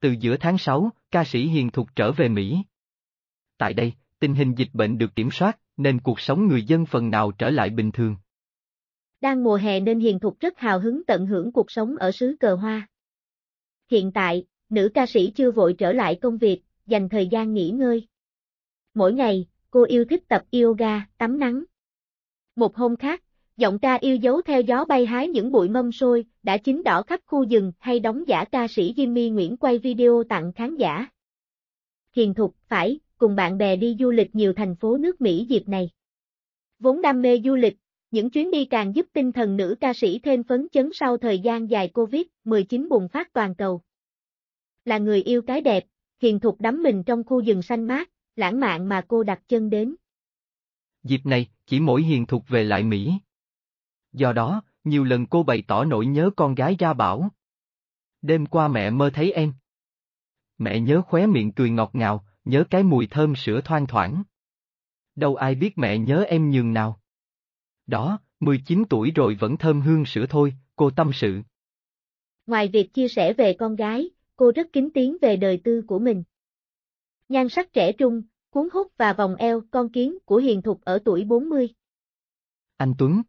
từ giữa tháng 6, ca sĩ Hiền Thục trở về Mỹ. Tại đây, tình hình dịch bệnh được kiểm soát, nên cuộc sống người dân phần nào trở lại bình thường. Đang mùa hè nên Hiền Thục rất hào hứng tận hưởng cuộc sống ở xứ cờ hoa. Hiện tại, nữ ca sĩ chưa vội trở lại công việc, dành thời gian nghỉ ngơi. Mỗi ngày, cô yêu thích tập yoga, tắm nắng. Một hôm khác, giọng ca yêu dấu theo gió bay hái những bụi mâm sôi, đã chín đỏ khắp khu rừng hay đóng giả ca sĩ Jimmy Nguyễn quay video tặng khán giả. Hiền Thục, phải, cùng bạn bè đi du lịch nhiều thành phố nước Mỹ dịp này. Vốn đam mê du lịch, những chuyến đi càng giúp tinh thần nữ ca sĩ thêm phấn chấn sau thời gian dài Covid-19 bùng phát toàn cầu. Là người yêu cái đẹp, Hiền Thục đắm mình trong khu rừng xanh mát, lãng mạn mà cô đặt chân đến. Dịp này, chỉ mỗi Hiền Thục về lại Mỹ. Do đó, nhiều lần cô bày tỏ nỗi nhớ con gái ra bảo. Đêm qua mẹ mơ thấy em. Mẹ nhớ khóe miệng cười ngọt ngào, nhớ cái mùi thơm sữa thoang thoảng. Đâu ai biết mẹ nhớ em nhường nào. Đó, 19 tuổi rồi vẫn thơm hương sữa thôi, cô tâm sự. Ngoài việc chia sẻ về con gái, cô rất kính tiếng về đời tư của mình. Nhan sắc trẻ trung, cuốn hút và vòng eo con kiến của hiền thục ở tuổi 40. Anh Tuấn,